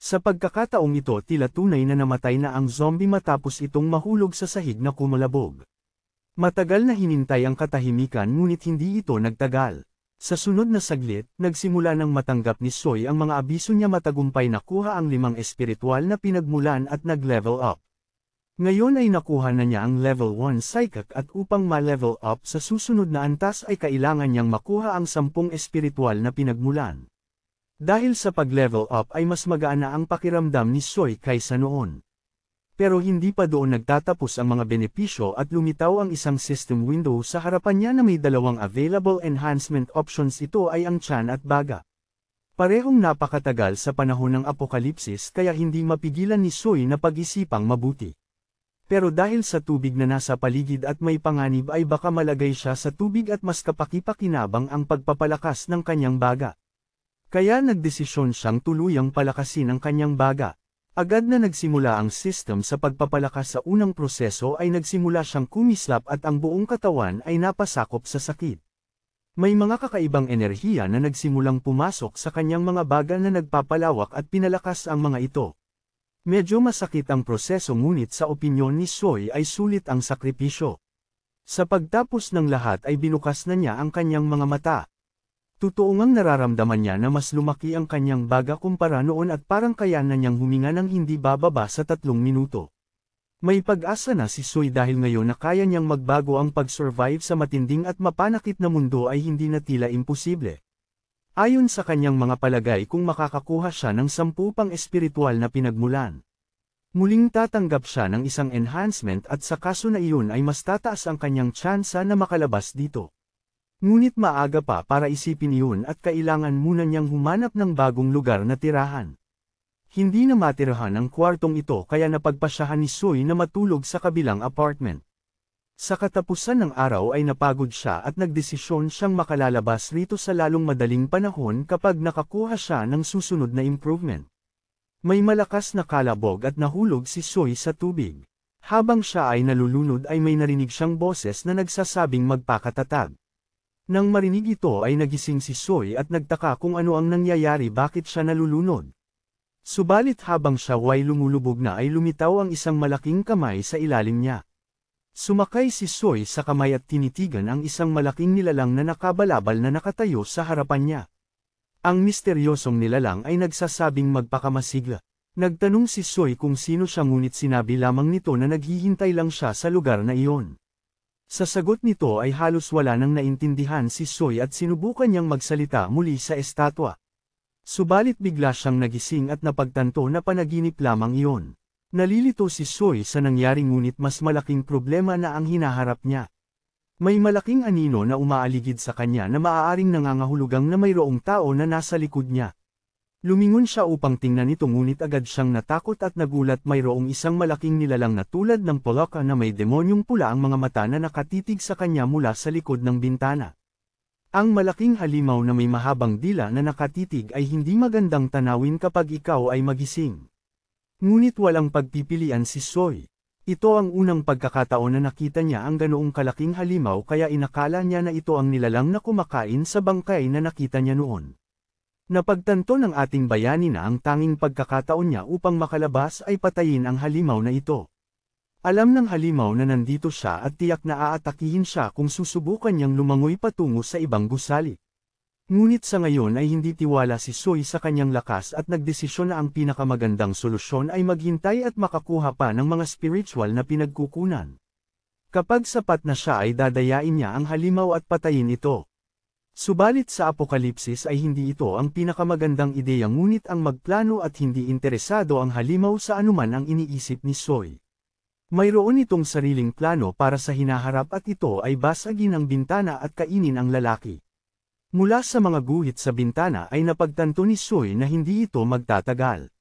Sa pagkakataong ito tila tunay na namatay na ang zombie matapos itong mahulog sa sahig na kumalabog. Matagal na hinintay ang katahimikan ngunit hindi ito nagtagal. Sa sunod na saglit, nagsimula nang matanggap ni Soy ang mga abiso niya matagumpay na nakuha ang limang espiritual na pinagmulan at nag-level up. Ngayon ay nakuha na niya ang level 1 psychic at upang ma-level up sa susunod na antas ay kailangan niyang makuha ang sampung espiritual na pinagmulan. Dahil sa pag-level up ay mas magaan na ang pakiramdam ni Soy kaysa noon. Pero hindi pa doon nagtatapos ang mga benepisyo at lumitaw ang isang system window sa harapan niya na may dalawang available enhancement options ito ay ang chan at baga. Parehong napakatagal sa panahon ng apokalipsis kaya hindi mapigilan ni Soy na pag-isipang mabuti. Pero dahil sa tubig na nasa paligid at may panganib ay baka malagay siya sa tubig at mas kapakipakinabang ang pagpapalakas ng kanyang baga. Kaya nagdesisyon siyang tuluyang palakasin ang kanyang baga. Agad na nagsimula ang system sa pagpapalakas sa unang proseso ay nagsimula siyang kumislap at ang buong katawan ay napasakop sa sakit. May mga kakaibang enerhiya na nagsimulang pumasok sa kanyang mga baga na nagpapalawak at pinalakas ang mga ito. Medyo masakit ang proseso ngunit sa opinyon ni Soy ay sulit ang sakripisyo. Sa pagtapos ng lahat ay binukas na niya ang kanyang mga mata. Totoo ngang nararamdaman niya na mas lumaki ang kanyang baga kumpara noon at parang kaya na niyang huminga ng hindi bababa sa tatlong minuto. May pag-asa na si Sui dahil ngayon na kaya niyang magbago ang pag-survive sa matinding at mapanakit na mundo ay hindi na tila imposible. Ayon sa kanyang mga palagay kung makakakuha siya ng sampu pang espiritual na pinagmulan. Muling tatanggap siya ng isang enhancement at sa kaso na iyon ay mas tataas ang kanyang tsansa na makalabas dito. Ngunit maaga pa para isipin iyon at kailangan muna niyang humanap ng bagong lugar na tirahan. Hindi na matirahan ang kwartong ito kaya napagpasyahan ni Soy na matulog sa kabilang apartment. Sa katapusan ng araw ay napagod siya at nagdesisyon siyang makalalabas rito sa lalong madaling panahon kapag nakakuha siya ng susunod na improvement. May malakas na kalabog at nahulog si Soy sa tubig. Habang siya ay nalulunod ay may narinig siyang boses na nagsasabing magpakatatag. Nang marinig ito ay nagising si Soy at nagtaka kung ano ang nangyayari bakit siya nalulunod. Subalit habang siya way lumulubog na ay lumitaw ang isang malaking kamay sa ilalim niya. Sumakay si Soy sa kamay at tinitigan ang isang malaking nilalang na nakabalabal na nakatayo sa harapan niya. Ang misteryosong nilalang ay nagsasabing magpakamasigla. Nagtanong si Soy kung sino siya ngunit sinabi lamang nito na naghihintay lang siya sa lugar na iyon. Sa sagot nito ay halos wala nang naintindihan si Soy at sinubukan niyang magsalita muli sa estatwa. Subalit bigla siyang nagising at napagtanto na panaginip lamang iyon. Nalilito si Soy sa nangyari ngunit mas malaking problema na ang hinaharap niya. May malaking anino na umaaligid sa kanya na maaaring nangangahulugang na mayroong tao na nasa likod niya. Lumingon siya upang tingnan ito ngunit agad siyang natakot at nagulat mayroong isang malaking nilalang na tulad ng polaka na may demonyong pula ang mga mata na nakatitig sa kanya mula sa likod ng bintana. Ang malaking halimaw na may mahabang dila na nakatitig ay hindi magandang tanawin kapag ikaw ay magising. Ngunit walang pagpipilian si Soy. Ito ang unang pagkakataon na nakita niya ang ganoong kalaking halimaw kaya inakala niya na ito ang nilalang na kumakain sa bangkay na nakita niya noon. Napagtanto ng ating bayani na ang tanging pagkakataon niya upang makalabas ay patayin ang halimaw na ito. Alam ng halimaw na nandito siya at tiyak na aatakihin siya kung susubukan niyang lumangoy patungo sa ibang gusali. Ngunit sa ngayon ay hindi tiwala si Soy sa kanyang lakas at nagdesisyon na ang pinakamagandang solusyon ay maghintay at makakuha pa ng mga spiritual na pinagkukunan. Kapag sapat na siya ay dadayain niya ang halimaw at patayin ito. Subalit sa apokalipsis ay hindi ito ang pinakamagandang ideya ngunit ang magplano at hindi interesado ang halimaw sa anuman ang iniisip ni Soy. Mayroon itong sariling plano para sa hinaharap at ito ay basagin ang bintana at kainin ang lalaki. Mula sa mga guhit sa bintana ay napagtanto ni Soy na hindi ito magtatagal.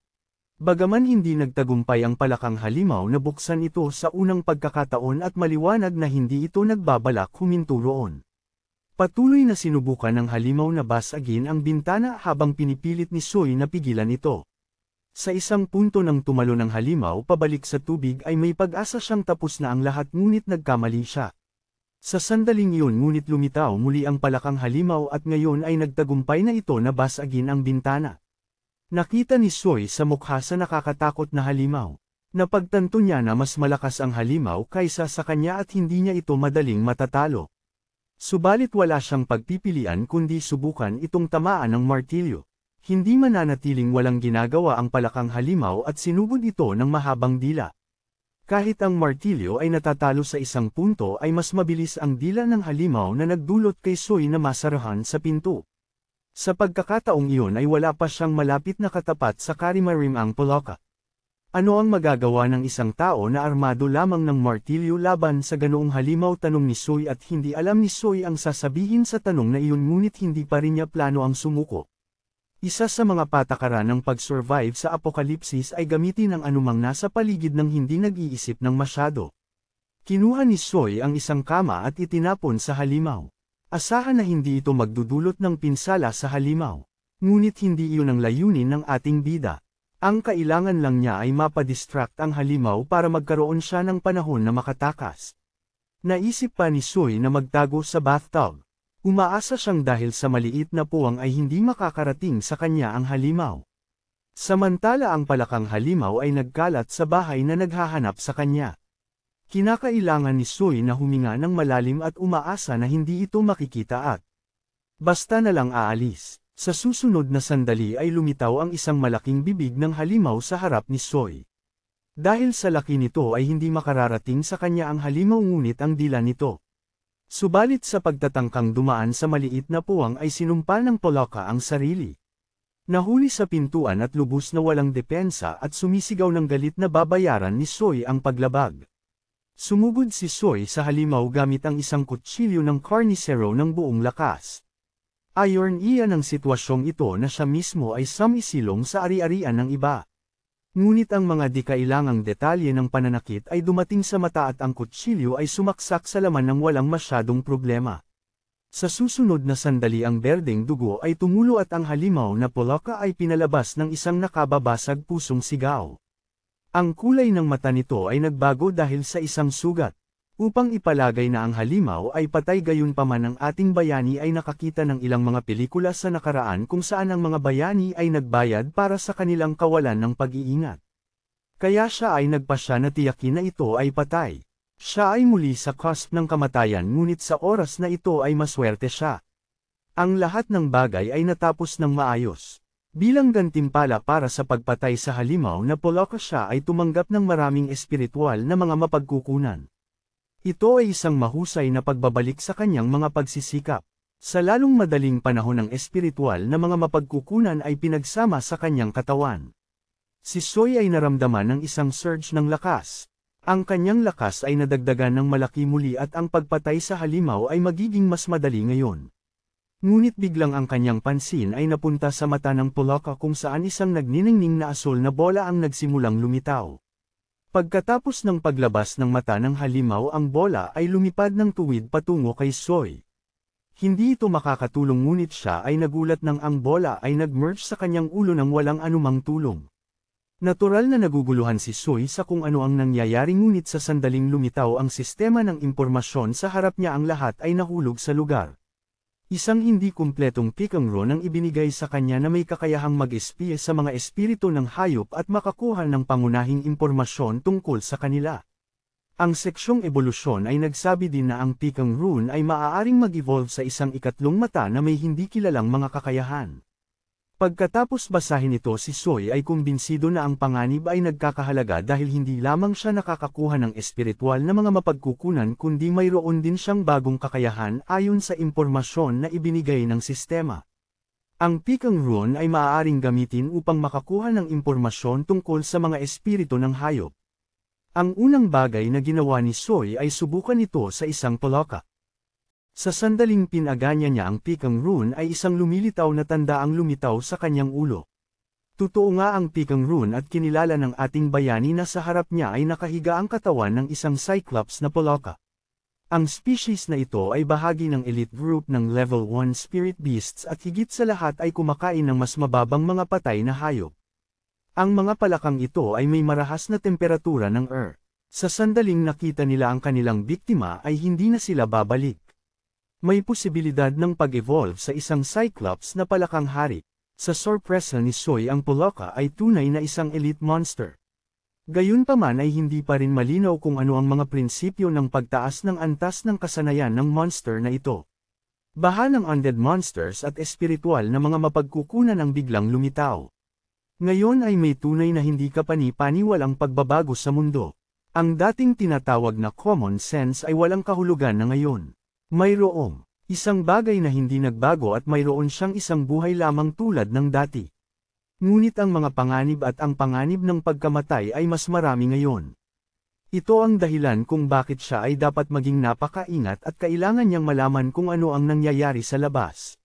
Bagaman hindi nagtagumpay ang palakang halimaw na buksan ito sa unang pagkakataon at maliwanag na hindi ito nagbabalak huminto roon. Patuloy na sinubukan ng halimaw na basagin ang bintana habang pinipilit ni Soy na pigilan ito. Sa isang punto ng tumalo ng halimaw pabalik sa tubig ay may pag-asa siyang tapos na ang lahat ngunit nagkamali siya. Sa sandaling iyon ngunit lumitaw muli ang palakang halimaw at ngayon ay nagtagumpay na ito na basagin ang bintana. Nakita ni Soy sa mukha sa nakakatakot na halimaw. Napagtanto niya na mas malakas ang halimaw kaysa sa kanya at hindi niya ito madaling matatalo. Subalit wala siyang pagpipilian kundi subukan itong tamaan ng martilyo. Hindi mananatiling walang ginagawa ang palakang halimaw at sinubod ito ng mahabang dila. Kahit ang martilyo ay natatalo sa isang punto ay mas mabilis ang dila ng halimaw na nagdulot kay Soy na masarahan sa pinto. Sa pagkakataong iyon ay wala pa siyang malapit na katapat sa Karimarim ang Poloka. Ano ang magagawa ng isang tao na armado lamang ng martilyo laban sa ganoong halimaw tanong ni Soy at hindi alam ni Soy ang sasabihin sa tanong na iyon ngunit hindi pa rin niya plano ang sumuko. Isa sa mga patakaran ng pag-survive sa apokalipsis ay gamitin ang anumang nasa paligid ng hindi nag-iisip ng masyado. Kinuha ni Soy ang isang kama at itinapon sa halimaw. Asahan na hindi ito magdudulot ng pinsala sa halimaw. Ngunit hindi iyon ang layunin ng ating bida. Ang kailangan lang niya ay mapadistract ang halimaw para magkaroon siya ng panahon na makatakas. Naisip pa ni Sui na magtago sa bathtub. Umaasa siyang dahil sa maliit na puwang ay hindi makakarating sa kanya ang halimaw. Samantala ang palakang halimaw ay nagkalat sa bahay na naghahanap sa kanya. Kinakailangan ni Sui na huminga ng malalim at umaasa na hindi ito makikita at basta na lang aalis. Sa susunod na sandali ay lumitaw ang isang malaking bibig ng halimaw sa harap ni Soy. Dahil sa laki nito ay hindi makararating sa kanya ang halimaw ngunit ang dila nito. Subalit sa pagtatangkang dumaan sa maliit na puwang ay sinumpa ng Polaka ang sarili. Nahuli sa pintuan at lubos na walang depensa at sumisigaw ng galit na babayaran ni Soy ang paglabag. Sumugod si Soy sa halimaw gamit ang isang kutsilyo ng carnicero ng buong lakas. Ayon iyan ang sitwasyong ito na siya mismo ay samisilong sa ari-arian ng iba. Ngunit ang mga di detalye ng pananakit ay dumating sa mata at ang kutsilyo ay sumaksak sa laman ng walang masyadong problema. Sa susunod na sandali ang berdeng dugo ay tumulo at ang halimaw na polaka ay pinalabas ng isang nakababasag pusong sigaw. Ang kulay ng mata nito ay nagbago dahil sa isang sugat upang ipalagay na ang halimaw ay patay gayunpaman ang ating bayani ay nakakita ng ilang mga pelikula sa nakaraan kung saan ang mga bayani ay nagbayad para sa kanilang kawalan ng pag-iingat. Kaya siya ay nagpasya na tiyakin na ito ay patay. Siya ay muli sa cusp ng kamatayan ngunit sa oras na ito ay maswerte siya. Ang lahat ng bagay ay natapos ng maayos. Bilang gantimpala para sa pagpatay sa halimaw na Poloko siya ay tumanggap ng maraming espiritual na mga mapagkukunan. Ito ay isang mahusay na pagbabalik sa kanyang mga pagsisikap. Sa lalong madaling panahon ng espiritual na mga mapagkukunan ay pinagsama sa kanyang katawan. Si Soy ay naramdaman ng isang surge ng lakas. Ang kanyang lakas ay nadagdagan ng malaki muli at ang pagpatay sa halimaw ay magiging mas madali ngayon. Ngunit biglang ang kanyang pansin ay napunta sa mata ng Pulaka kung saan isang nagniningning na asol na bola ang nagsimulang lumitaw. Pagkatapos ng paglabas ng mata ng halimaw ang bola ay lumipad ng tuwid patungo kay Soy. Hindi ito makakatulong ngunit siya ay nagulat nang ang bola ay nag-merge sa kanyang ulo ng walang anumang tulong. Natural na naguguluhan si Soy sa kung ano ang nangyayari ngunit sa sandaling lumitaw ang sistema ng impormasyon sa harap niya ang lahat ay nahulog sa lugar. Isang hindi kumpletong tikang ron ang ibinigay sa kanya na may kakayahang mag-espiya sa mga espiritu ng hayop at makakuha ng pangunahing impormasyon tungkol sa kanila. Ang seksyong ebolusyon ay nagsabi din na ang tikang rune ay maaaring mag-evolve sa isang ikatlong mata na may hindi kilalang mga kakayahan. Pagkatapos basahin ito si Soy ay kumbinsido na ang panganib ay nagkakahalaga dahil hindi lamang siya nakakakuha ng espiritual na mga mapagkukunan kundi mayroon din siyang bagong kakayahan ayon sa impormasyon na ibinigay ng sistema. Ang pikang rune ay maaaring gamitin upang makakuha ng impormasyon tungkol sa mga espiritu ng hayop. Ang unang bagay na ginawa ni Soy ay subukan ito sa isang poloka. Sa sandaling pinaganya niya ang pikang rune ay isang lumilitaw na tanda ang lumitaw sa kanyang ulo. Totoo nga ang pikang rune at kinilala ng ating bayani na sa harap niya ay nakahiga ang katawan ng isang cyclops na poloka. Ang species na ito ay bahagi ng elite group ng level 1 spirit beasts at higit sa lahat ay kumakain ng mas mababang mga patay na hayop. Ang mga palakang ito ay may marahas na temperatura ng air. Sa sandaling nakita nila ang kanilang biktima ay hindi na sila babalik. May posibilidad ng pag-evolve sa isang Cyclops na palakang hari. Sa sorpresa ni Soy ang Poloka ay tunay na isang elite monster. Gayunpaman ay hindi pa rin malinaw kung ano ang mga prinsipyo ng pagtaas ng antas ng kasanayan ng monster na ito. Baha ng undead monsters at espiritual na mga mapagkukunan ang biglang lumitaw. Ngayon ay may tunay na hindi kapani-paniwalang pagbabago sa mundo. Ang dating tinatawag na common sense ay walang kahulugan na ngayon. Mayroong isang bagay na hindi nagbago at mayroon siyang isang buhay lamang tulad ng dati. Ngunit ang mga panganib at ang panganib ng pagkamatay ay mas marami ngayon. Ito ang dahilan kung bakit siya ay dapat maging napakaingat at kailangan niyang malaman kung ano ang nangyayari sa labas.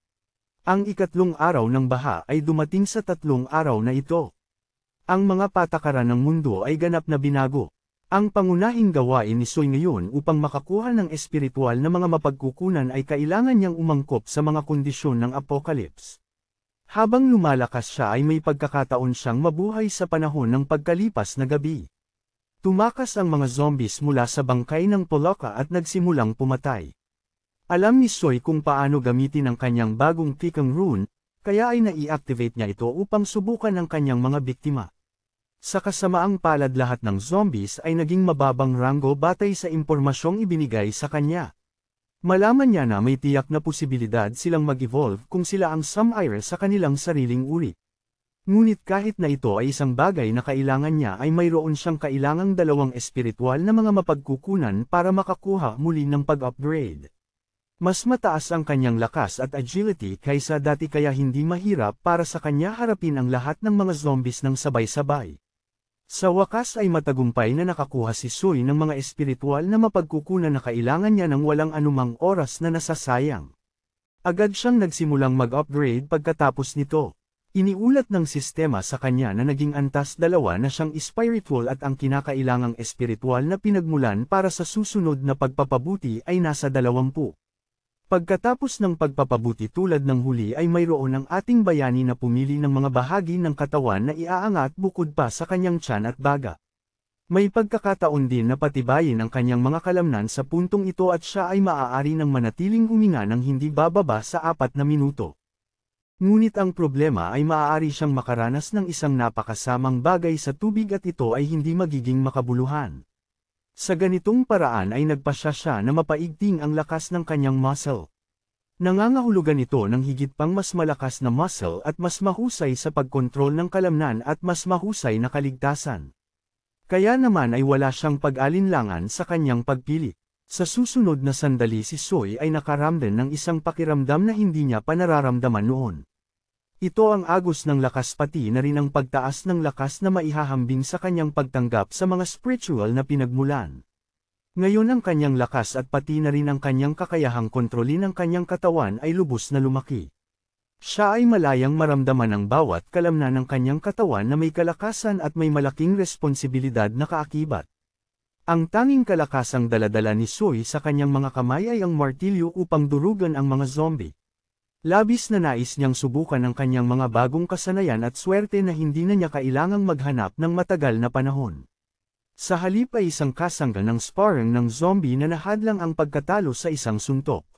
Ang ikatlong araw ng baha ay dumating sa tatlong araw na ito. Ang mga patakaran ng mundo ay ganap na binago. Ang pangunahing gawain ni Soy ngayon upang makakuha ng espiritual na mga mapagkukunan ay kailangan niyang umangkop sa mga kondisyon ng apokalips. Habang lumalakas siya ay may pagkakataon siyang mabuhay sa panahon ng pagkalipas na gabi. Tumakas ang mga zombies mula sa bangkay ng Poloka at nagsimulang pumatay. Alam ni Soy kung paano gamitin ang kanyang bagong Tikang Rune, kaya ay nai-activate niya ito upang subukan ang kanyang mga biktima. Sa kasamaang palad lahat ng zombies ay naging mababang ranggo batay sa impormasyong ibinigay sa kanya. Malaman niya na may tiyak na posibilidad silang mag-evolve kung sila ang Samire sa kanilang sariling uri. Ngunit kahit na ito ay isang bagay na kailangan niya ay mayroon siyang kailangang dalawang espiritual na mga mapagkukunan para makakuha muli ng pag-upgrade. Mas mataas ang kanyang lakas at agility kaysa dati kaya hindi mahirap para sa kanya harapin ang lahat ng mga zombies ng sabay-sabay. Sa wakas ay matagumpay na nakakuha si Sui ng mga espiritual na mapagkukunan na kailangan niya ng walang anumang oras na nasasayang. Agad siyang nagsimulang mag-upgrade pagkatapos nito. Iniulat ng sistema sa kanya na naging antas dalawa na siyang spiritual at ang kinakailangang espiritual na pinagmulan para sa susunod na pagpapabuti ay nasa dalawampu. Pagkatapos ng pagpapabuti tulad ng huli ay mayroon ang ating bayani na pumili ng mga bahagi ng katawan na iaangat bukod pa sa kanyang tiyan at baga. May pagkakataon din na patibayin ang kanyang mga kalamnan sa puntong ito at siya ay maaari ng manatiling huminga ng hindi bababa sa apat na minuto. Ngunit ang problema ay maaari siyang makaranas ng isang napakasamang bagay sa tubig at ito ay hindi magiging makabuluhan. Sa ganitong paraan ay nagpasya siya na mapaigting ang lakas ng kanyang muscle. Nangangahulugan ito ng higit pang mas malakas na muscle at mas mahusay sa pagkontrol ng kalamnan at mas mahusay na kaligtasan. Kaya naman ay wala siyang pag-alinlangan sa kanyang pagpili. Sa susunod na sandali si Soy ay nakaramdam ng isang pakiramdam na hindi niya pa nararamdaman noon. Ito ang agos ng lakas pati na rin ang pagtaas ng lakas na maihahambing sa kanyang pagtanggap sa mga spiritual na pinagmulan. Ngayon ang kanyang lakas at pati na rin ang kanyang kakayahang kontrolin ang kanyang katawan ay lubos na lumaki. Siya ay malayang maramdaman ang bawat kalamnan ng kanyang katawan na may kalakasan at may malaking responsibilidad na kaakibat. Ang tanging kalakasang daladala ni Sui sa kanyang mga kamay ay ang martilyo upang durugan ang mga zombie. Labis na nais niyang subukan ang kanyang mga bagong kasanayan at swerte na hindi na niya kailangang maghanap ng matagal na panahon. Sa halip ay isang kasangga ng sparring ng zombie na nahadlang ang pagkatalo sa isang suntok.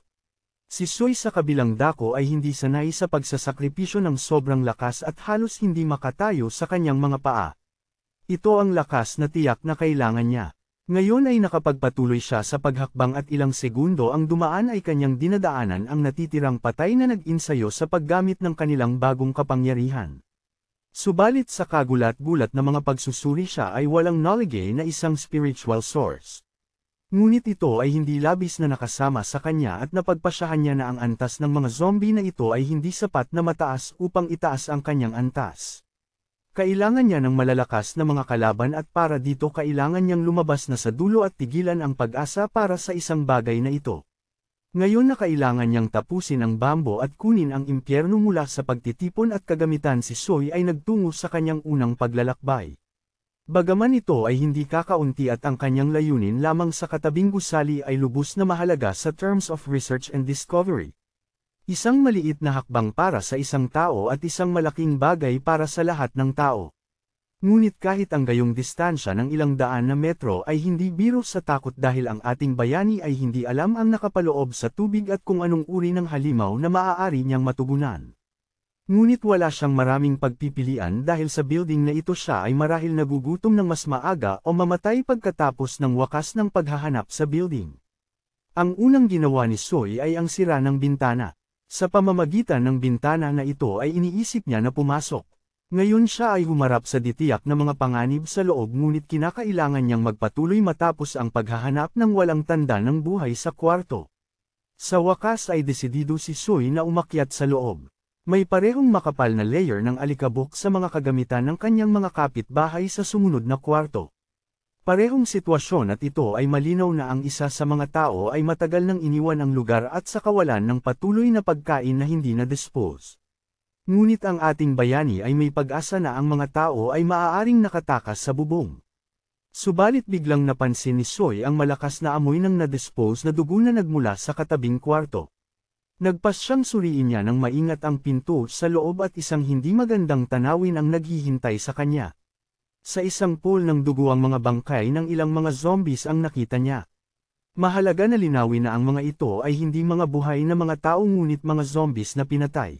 Si Sui sa kabilang dako ay hindi sanay sa pagsasakripisyo ng sobrang lakas at halos hindi makatayo sa kanyang mga paa. Ito ang lakas na tiyak na kailangan niya. Ngayon ay nakapagpatuloy siya sa paghakbang at ilang segundo ang dumaan ay kanyang dinadaanan ang natitirang patay na nag-insayo sa paggamit ng kanilang bagong kapangyarihan. Subalit sa kagulat-gulat na mga pagsusuri siya ay walang knowledge na isang spiritual source. Ngunit ito ay hindi labis na nakasama sa kanya at napagpasyahan niya na ang antas ng mga zombie na ito ay hindi sapat na mataas upang itaas ang kanyang antas. Kailangan niya ng malalakas na mga kalaban at para dito kailangan niyang lumabas na sa dulo at tigilan ang pag-asa para sa isang bagay na ito. Ngayon na kailangan niyang tapusin ang bambo at kunin ang impyerno mula sa pagtitipon at kagamitan si Soy ay nagtungo sa kanyang unang paglalakbay. Bagaman ito ay hindi kakaunti at ang kanyang layunin lamang sa katabing gusali ay lubos na mahalaga sa terms of research and discovery. Isang maliit na hakbang para sa isang tao at isang malaking bagay para sa lahat ng tao. Ngunit kahit ang gayong distansya ng ilang daan na metro ay hindi biro sa takot dahil ang ating bayani ay hindi alam ang nakapaloob sa tubig at kung anong uri ng halimaw na maaari niyang matugunan. Ngunit wala siyang maraming pagpipilian dahil sa building na ito siya ay marahil nagugutom ng mas maaga o mamatay pagkatapos ng wakas ng paghahanap sa building. Ang unang ginawa ni Soy ay ang sira ng bintana. Sa pamamagitan ng bintana na ito ay iniisip niya na pumasok. Ngayon siya ay humarap sa ditiyak na mga panganib sa loob ngunit kinakailangan niyang magpatuloy matapos ang paghahanap ng walang tanda ng buhay sa kwarto. Sa wakas ay desidido si Sui na umakyat sa loob. May parehong makapal na layer ng alikabok sa mga kagamitan ng kanyang mga kapitbahay sa sumunod na kwarto. Parehong sitwasyon at ito ay malinaw na ang isa sa mga tao ay matagal nang iniwan ang lugar at sa kawalan ng patuloy na pagkain na hindi na-dispose. Ngunit ang ating bayani ay may pag-asa na ang mga tao ay maaaring nakatakas sa bubong. Subalit biglang napansin ni Soy ang malakas na amoy ng na-dispose na dugo na nagmula sa katabing kwarto. Nagpas siyang suriin niya ng maingat ang pinto sa loob at isang hindi magandang tanawin ang naghihintay sa kanya. Sa isang pool ng dugo ang mga bangkay ng ilang mga zombies ang nakita niya. Mahalaga na linawin na ang mga ito ay hindi mga buhay na mga tao ngunit mga zombies na pinatay.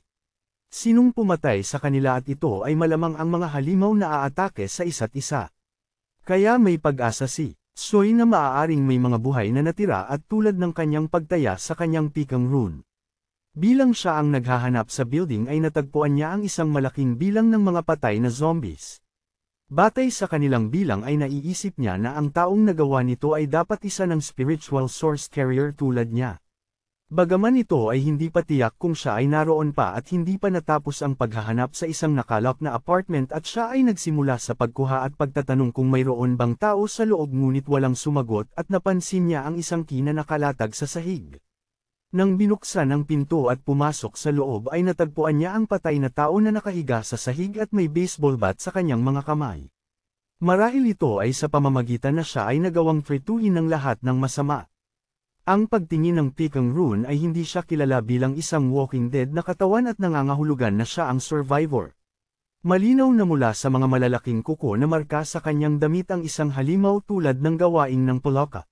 Sinong pumatay sa kanila at ito ay malamang ang mga halimaw na aatake sa isa't isa. Kaya may pag-asa si Soy na maaaring may mga buhay na natira at tulad ng kanyang pagtaya sa kanyang pikang rune. Bilang siya ang naghahanap sa building ay natagpuan niya ang isang malaking bilang ng mga patay na zombies. Batay sa kanilang bilang ay naiisip niya na ang taong nagawa nito ay dapat isa ng spiritual source carrier tulad niya. Bagaman ito ay hindi pa tiyak kung siya ay naroon pa at hindi pa natapos ang paghahanap sa isang nakalap na apartment at siya ay nagsimula sa pagkuha at pagtatanong kung mayroon bang tao sa loob ngunit walang sumagot at napansin niya ang isang na nakalatag sa sahig. Nang binuksan ang pinto at pumasok sa loob ay natagpuan niya ang patay na tao na nakahiga sa sahig at may baseball bat sa kanyang mga kamay. Marahil ito ay sa pamamagitan na siya ay nagawang frituhin ng lahat ng masama. Ang pagtingin ng Pikang Rune ay hindi siya kilala bilang isang walking dead na katawan at nangangahulugan na siya ang survivor. Malinaw na mula sa mga malalaking kuko na marka sa kanyang damit ang isang halimaw tulad ng gawain ng Poloka.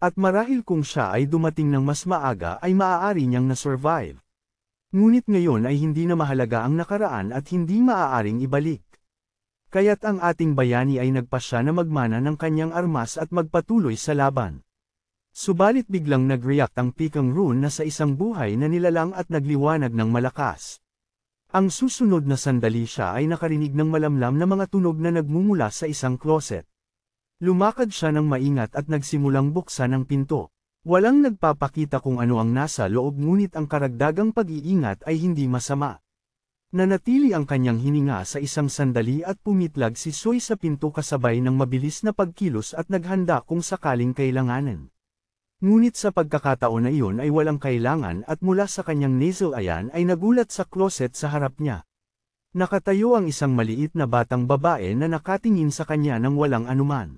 At marahil kung siya ay dumating ng mas maaga ay maaari niyang na-survive. Ngunit ngayon ay hindi na mahalaga ang nakaraan at hindi maaaring ibalik. Kaya't ang ating bayani ay nagpasya na magmana ng kanyang armas at magpatuloy sa laban. Subalit biglang nag-react ang pikang rune na sa isang buhay na nilalang at nagliwanag ng malakas. Ang susunod na sandali siya ay nakarinig ng malamlam na mga tunog na nagmumula sa isang closet. Lumakad siya ng maingat at nagsimulang buksan ang pinto. Walang nagpapakita kung ano ang nasa loob ngunit ang karagdagang pag-iingat ay hindi masama. Nanatili ang kanyang hininga sa isang sandali at pumitlag si Soy sa pinto kasabay ng mabilis na pagkilos at naghanda kung sakaling kailanganin. Ngunit sa pagkakataon na iyon ay walang kailangan at mula sa kanyang nasal ayan ay nagulat sa closet sa harap niya. Nakatayo ang isang maliit na batang babae na nakatingin sa kanya ng walang anuman.